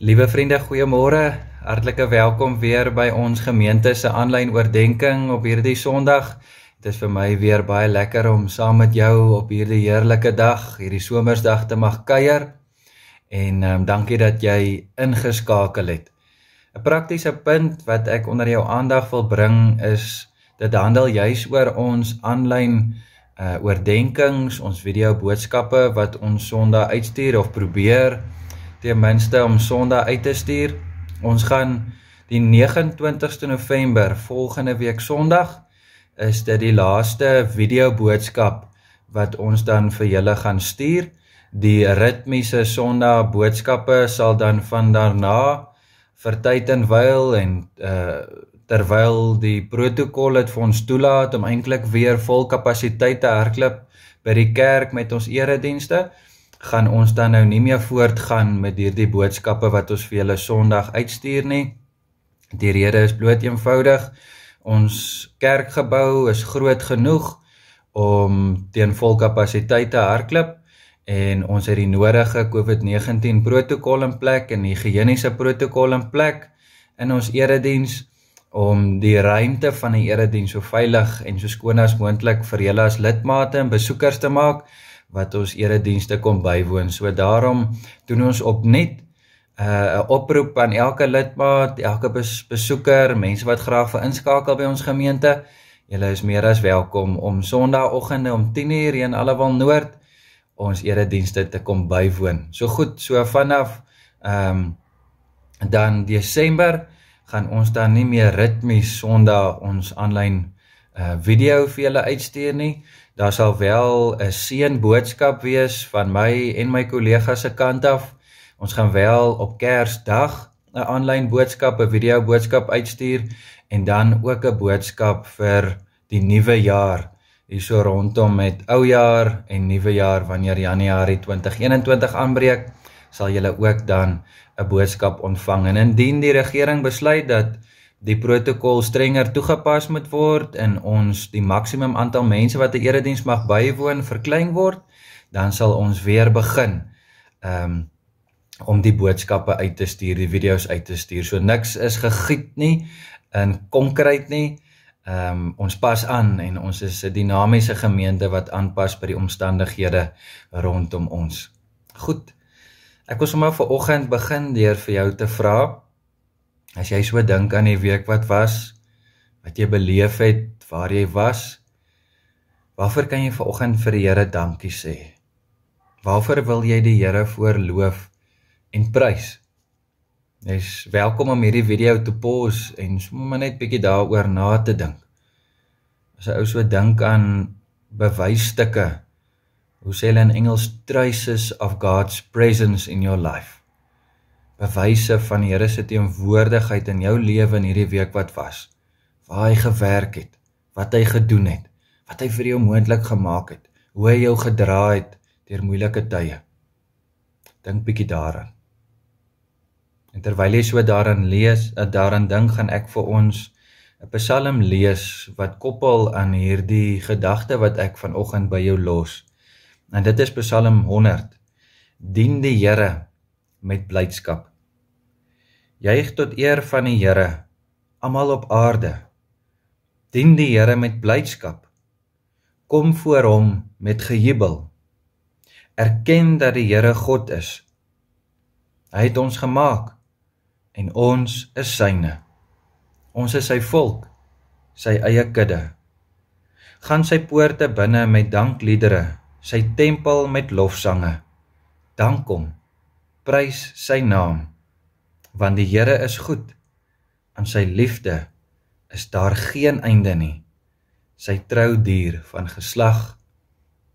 Liewe vriende, goeiemôre. Hartlike welkom weer by ons gemeente se aanlyn oordeenking op hierdie Sondag. Dit is vir my weer baie lekker om saam met jou op hierdie heerlike dag, hierdie somersdag te mag kuier. En um, dankie dat jy ingeskakel het. 'n Praktiese punt wat ek onder jou aandag wil bring is dit handel juis oor ons aanlyn uh, eh, oordeenkings, ons video boodskappe wat ons Sondag uitstuur of probeer ten minste om Sondag uit te stuur. Ons gaan die 29ste November volgende week Sondag is dit die laaste video boodskap wat ons dan vir julle gaan stuur. Die ritmiese Sondag boodskappe sal dan van daarna vir tyd en wyl en uh terwyl die protokol dit vir ons toelaat om eintlik weer vol kapasiteit te herklip by die kerk met ons eredienste. Uh gaan ons dan nou nie meer voortgaan met hierdie boodskappe wat ons vir julle Sondag uitstuur nie. Die rede is bloot eenvoudig. Ons kerkgebou is groot genoeg om teen volkapasiteit te hardloop en ons het die nodige COVID-19 protokolle in plek en higieniese protokolle in plek in ons erediens om die ruimte van die erediens so veilig en so skoon as moontlik vir julle as lidmate en besoekers te maak wat ons eredienste kom bywoon. So daarom doen ons op net 'n uh, oproep aan elke lidmaat, elke bes besoeker, mense wat graag wil inskakel by ons gemeente. Julle is meer as welkom om Sondagoggende om 10:00 uur in Allewal Noord ons eredienste te kom bywoon. So goed, so vanaf ehm um, dan Desember gaan ons dan nie meer ritmies Sondag ons aanlyn uh, video vir julle uitstuur nie daar sal wel 'n seën boodskap wees van my en my kollega se kant af. Ons gaan wel op Kersdag 'n aanlyn boodskap, 'n video boodskap uitstuur en dan ook 'n boodskap vir die nuwe jaar hier so rondom met ou jaar en nuwe jaar wanneer Januarie 2021 aanbreek sal julle ook dan 'n boodskap ontvang en indien die regering besluit dat die protokol strenger toegepas moet word en ons die maksimum aantal mense wat 'n erediens mag bywoon verklein word, dan sal ons weer begin um, om die boodskappe uit te stuur, die video's uit te stuur. So niks is gegiet nie in konkreet nie. Ehm um, ons pas aan en ons is 'n dinamiese gemeente wat aanpas by die omstandighede rondom ons. Goed. Ek wil sommer vir oggend begin deur vir jou te vra. As jy so dink aan die week wat was, wat jy beleef het, waar jy was, waarvoor kan jy vanoggend vir die Here dankie sê? Waarvoor wil jy die Here voorloof en prys? Jy's welkom om hierdie video te pause en sommer net bietjie daaroor na te dink. As 'n ou so dink aan bewysstukke, hoe sê hulle in Engels, traces of God's presence in your life bewyse van die Here se teenwoordigheid in jou lewe in hierdie week wat was. Waar hy gewerk het, wat hy gedoen het, wat hy vir jou moontlik gemaak het, hoe hy jou gedra het deur moeilike tye. Dink bietjie daaraan. En terwyl jy so daaraan lees, eh, daaraan dink, gaan ek vir ons 'n Psalm lees wat koppel aan hierdie gedagte wat ek vanoggend by jou los. En dit is Psalm 100. Dien die Here met blydskap. Juig tot eer van die Here, almal op aarde. Dien die Here met blydskap. Kom voor hom met gejubel. Erken dat die Here God is. Hy het ons gemaak en ons is syne. Ons is sy volk, sy eie kudde. Gaan sy poorte binne met dankliedere, sy tempel met lofsange. Dank hom. Prys sy naam want die Here is goed. Aan sy liefde is daar geen einde nie. Sy trou duur van geslag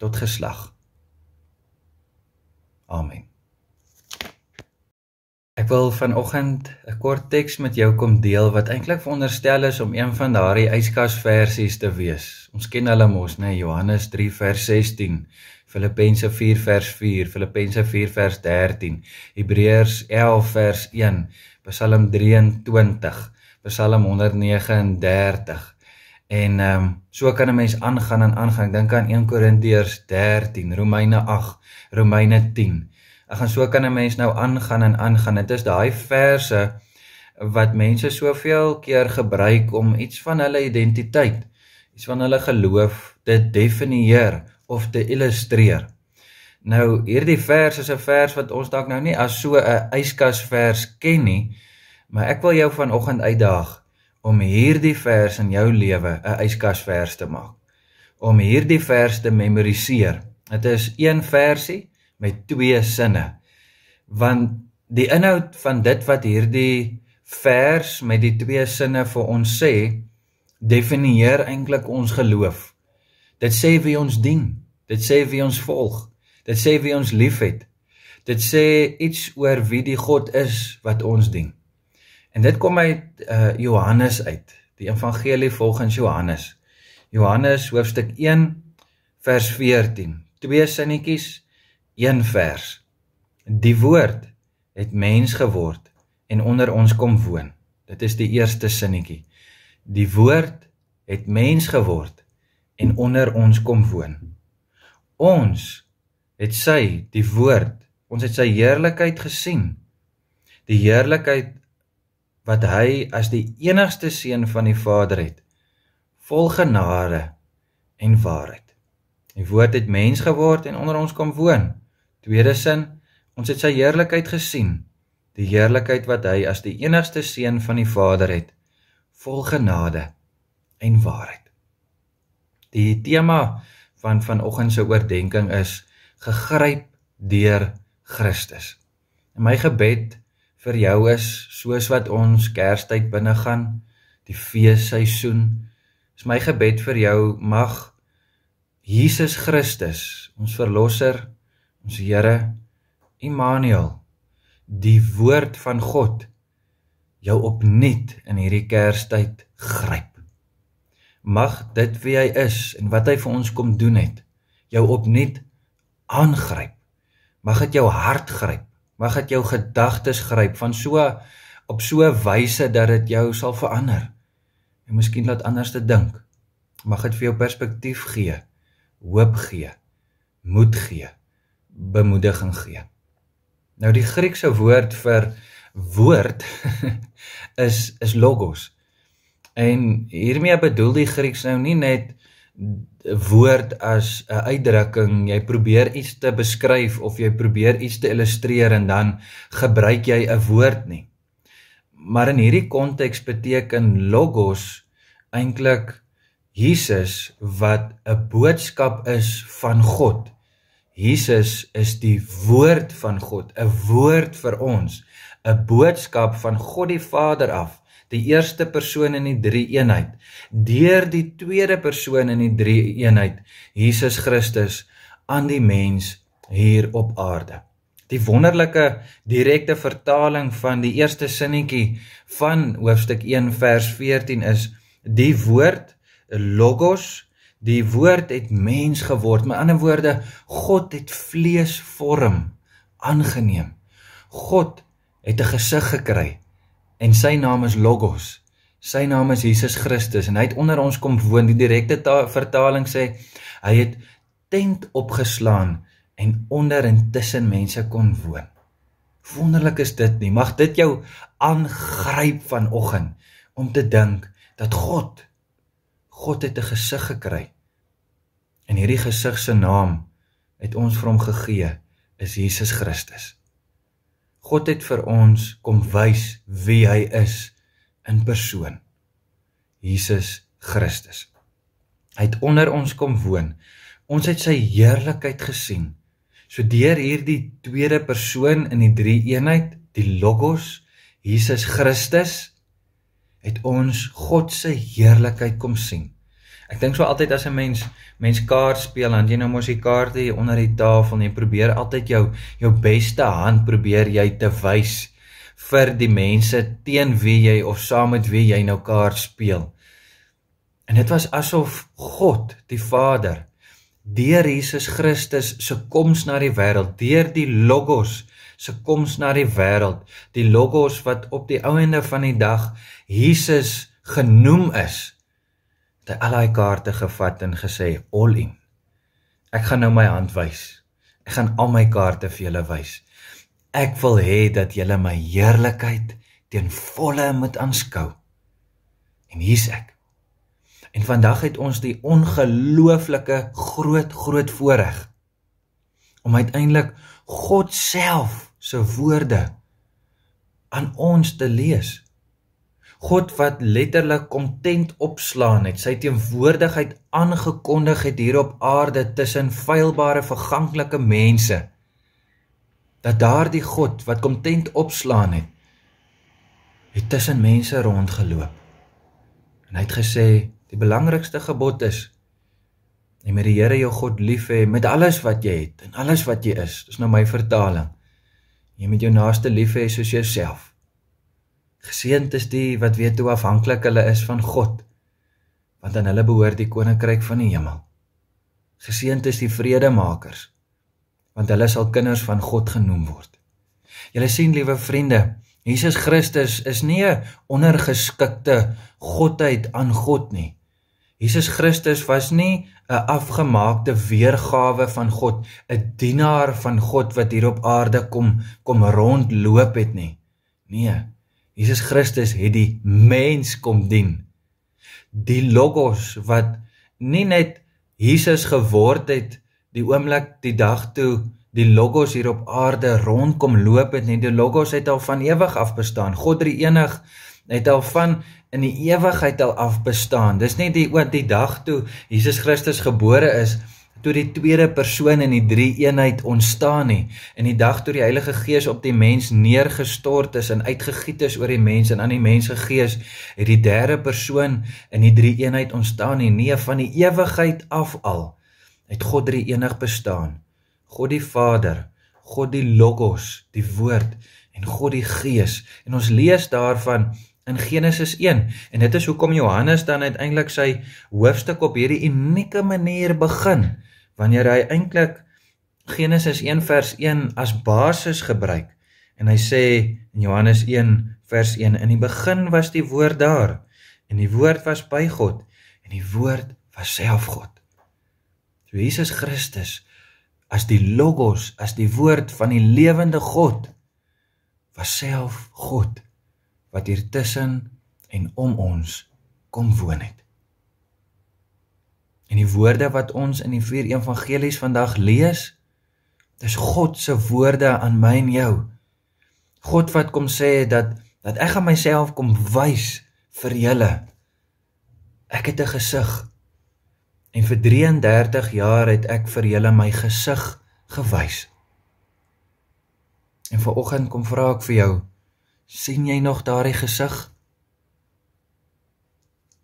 tot geslag. Amen. Ek wil vanoggend 'n kort teks met jou kom deel wat eintlik veronderstel is om een van daardie yskasversies te wees. Ons ken hulle mos, né, Johannes 3 vers 16. Filippense 4 vers 4, Filippense 4 vers 13, Hebreërs 11 vers 1, Psalm 23, Psalm 139. En ehm um, so kan 'n mens aangaan en aangaan. Ek dink aan 1 Korintiërs 13, Romeine 8, Romeine 10. Ek gaan so kan 'n mens nou aangaan en aangaan. Dit is daai verse wat mense soveel keer gebruik om iets van hulle identiteit, iets van hulle geloof te definieer of te illustreer. Nou hierdie vers is 'n vers wat ons dalk nou nie as so 'n yskas vers ken nie, maar ek wil jou vanoggend uitdaag om hierdie vers in jou lewe 'n yskas vers te maak. Om hierdie vers te memoriseer. Dit is een versie met twee sinne. Want die inhoud van dit wat hierdie vers met die twee sinne vir ons sê, definieer eintlik ons geloof. Dit sê wie ons dien. Dit sê wie ons volg. Dit sê wie ons liefhet. Dit sê iets oor wie die God is wat ons dien. En dit kom uit uh, Johannes uit, die evangelie volgens Johannes. Johannes hoofstuk 1 vers 14. Twee sinnetjies, een vers. Die woord het mens geword en onder ons kom woon. Dit is die eerste sinnetjie. Die woord het mens geword en onder ons kom woon. Ons het sy die woord, ons het sy heerlikheid gesien. Die heerlikheid wat hy as die enigste seun van die Vader het, vol genade en waarheid. Die woord het mens geword en onder ons kom woon. Tweede sin, ons het sy heerlikheid gesien. Die heerlikheid wat hy as die enigste seun van die Vader het, vol genade en waarheid. Die tema van vanoggend se oordeenking is gegryp deur Christus. En my gebed vir jou is soos wat ons Kerstyd binne gaan, die feesseisoen, is my gebed vir jou mag Jesus Christus, ons verlosser, ons Here Immanuel, die woord van God jou opnuut in hierdie Kerstyd gryp mag dit wie hy is en wat hy vir ons kom doen het jou opnuut aangryp. Mag dit jou hart gryp. Mag dit jou gedagtes gryp van so op so wyse dat dit jou sal verander. En miskien laat anders te dink. Mag dit vir jou perspektief gee, hoop gee, moed gee, bemoediging gee. Nou die Griekse woord vir woord is is logos. En hiermee bedoel die Grieks nou nie net 'n woord as 'n uitdrukking, jy probeer iets te beskryf of jy probeer iets te illustreer en dan gebruik jy 'n woord nie. Maar in hierdie konteks beteken logos eintlik Jesus wat 'n boodskap is van God. Jesus is die woord van God, 'n woord vir ons, 'n boodskap van God die Vader af die eerste persoon in die drie eenheid deur die tweede persoon in die drie eenheid Jesus Christus aan die mens hier op aarde. Die wonderlike direkte vertaling van die eerste sinnetjie van hoofstuk 1 vers 14 is die woord logos die woord het mens geword. Met ander woorde, God het vleesvorm aangeneem. God het 'n gesig gekry en sy naam is Logos. Sy naam is Jesus Christus en hy het onder ons kom woon. Die direkte vertaling sê hy het tent opgeslaan en onder en tussen mense kon woon. Wonderlik is dit nie. Mag dit jou aangryp vanoggend om te dink dat God God het 'n gesig gekry. En hierdie gesig se naam het ons vir hom gegee is Jesus Christus. God het vir ons kom wys wie hy is in persoon. Jesus Christus. Hy het onder ons kom woon. Ons het sy heerlikheid gesien. So deur hierdie tweede persoon in die drie eenheid, die Logos, Jesus Christus, het ons God se heerlikheid kom sien. Ek dink so altyd as 'n mens mens kaart speel dan jy nou mos die kaarte hier onder die tafel en jy probeer altyd jou jou beste hand probeer jy te wys vir die mense teen wie jy of saam met wie jy nou kaart speel. En dit was asof God, die Vader, deur Jesus Christus se koms na die wêreld, deur die Logos se koms na die wêreld, die Logos wat op die ou ende van die dag Jesus genoem is het hy al daai kaarte gevat en gesê all in. Ek gaan nou my hand wys. Ek gaan al my kaarte vir julle wys. Ek wil hê dat julle my heerlikheid ten volle moet aanskou. En hier's ek. En vandag het ons die ongelooflike groot groot voorreg om uiteindelik God self se woorde aan ons te lees. God wat letterlik kom tent opslaan het, sy teenwoordigheid aangekondig het hier op aarde tussen feilbare verganklike mense. Dat daardie God wat kom tent opslaan het, het tussen mense rondgeloop. En hy het gesê die belangrikste gebod is jy moet die Here jou God lief hê met alles wat jy het en alles wat jy is. Dis nou my vertaling. Jy moet jou naaste lief hê soos jouself. Geseend is die wat weet hoe afhanklik hulle is van God, want aan hulle behoort die koninkryk van die hemel. Geseend is die vredemakers, want hulle sal kinders van God genoem word. Julle sien, liewe vriende, Jesus Christus is nie 'n ondergeskikte godheid aan God nie. Jesus Christus was nie 'n afgemaakte weergawe van God, 'n dienaar van God wat hier op aarde kom kom rondloop het nie. Nee, Jesus Christus het die mens kom dien. Die logos wat nie net Jesus geword het die oomblik die dag toe die logos hier op aarde rondkom loop het, net die logos het al van ewig af bestaan. God drie enig het al van in die ewigheid al af bestaan. Dis nie die oor die dag toe Jesus Christus gebore is nie toe die tweede persoon in die drie eenheid ontstaan nie in die dag toe die Heilige Gees op die mens neergestort is en uitgegiet is oor die mens en aan die mens se gees het die derde persoon in die drie eenheid ontstaan nie nee van die ewigheid af al het God drie enig bestaan God die Vader God die Logos die woord en God die Gees en ons lees daarvan in Genesis 1 en dit is hoekom Johannes dan uiteindelik sy hoofstuk op hierdie unieke manier begin wanneer hy eintlik Genesis 1 vers 1 as basis gebruik en hy sê in Johannes 1 vers 1 in die begin was die woord daar en die woord was by God en die woord was self God. So Jesus Christus as die logos, as die woord van die lewende God was self God wat hier tussen en om ons kom woon het. En die woorde wat ons in die vier evangelies vandag lees, dis God se woorde aan my en jou. God wat kom sê dat dat ek gaan myself kom wys vir julle. Ek het 'n gesig. En vir 33 jaar het ek vir julle my gesig gewys. En vanoggend kom vra ek vir jou, sien jy nog daardie gesig?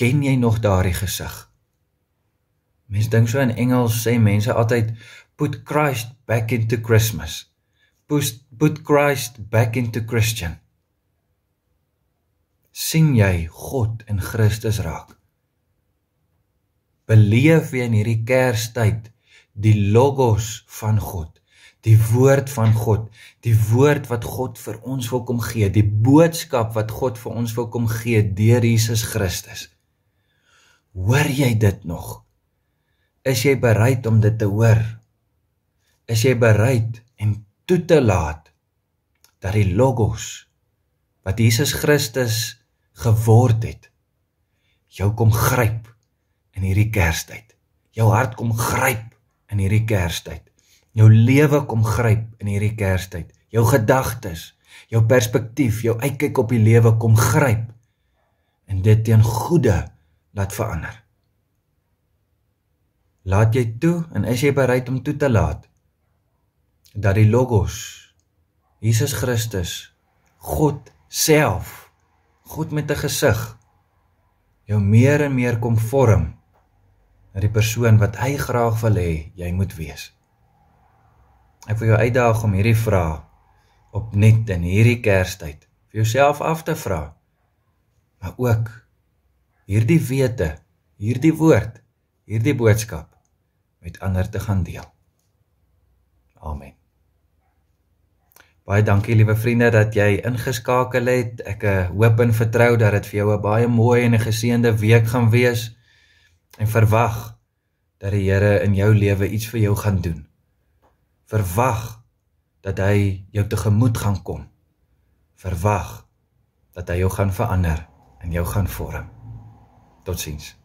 Ken jy nog daardie gesig? Mense dink so in Engels sê mense altyd put Christ back into Christmas. Put put Christ back into Christian. sien jy God in Christus raak? Beleef jy in hierdie Kerstyd die logos van God, die woord van God, die woord wat God vir ons wil kom gee, die boodskap wat God vir ons wil kom gee deur Jesus Christus. Hoor jy dit nog? Is jy bereid om dit te hoor? Is jy bereid en toe te laat dat die logos wat Jesus Christus geword het jou kom gryp in hierdie Kerstyd. Jou hart kom gryp in hierdie Kerstyd. Jou lewe kom gryp in hierdie Kerstyd. Jou gedagtes, jou perspektief, jou uitkyk op die lewe kom gryp en dit teen goeie laat verander. Laat jy toe en is jy bereid om toe te laat dat die Logos Jesus Christus God self God met 'n gesig jou meer en meer kom vorm na die persoon wat hy graag wil hê jy moet wees. Ek wil jou uitdaag om hierdie vraag op net in hierdie Kerstyd vir jouself af te vra. Maar ook hierdie wete, hierdie woord hierdie boodskap met ander te gaan deel. Amen. Baie dankie liewe vriende dat jy ingeskakel het. Ek eh, hoop en vertrou dat dit vir jou 'n baie mooi en 'n geseënde week gaan wees en verwag dat die Here in jou lewe iets vir jou gaan doen. Verwag dat hy jou tegemoet gaan kom. Verwag dat hy jou gaan verander en jou gaan vorm. Totsiens.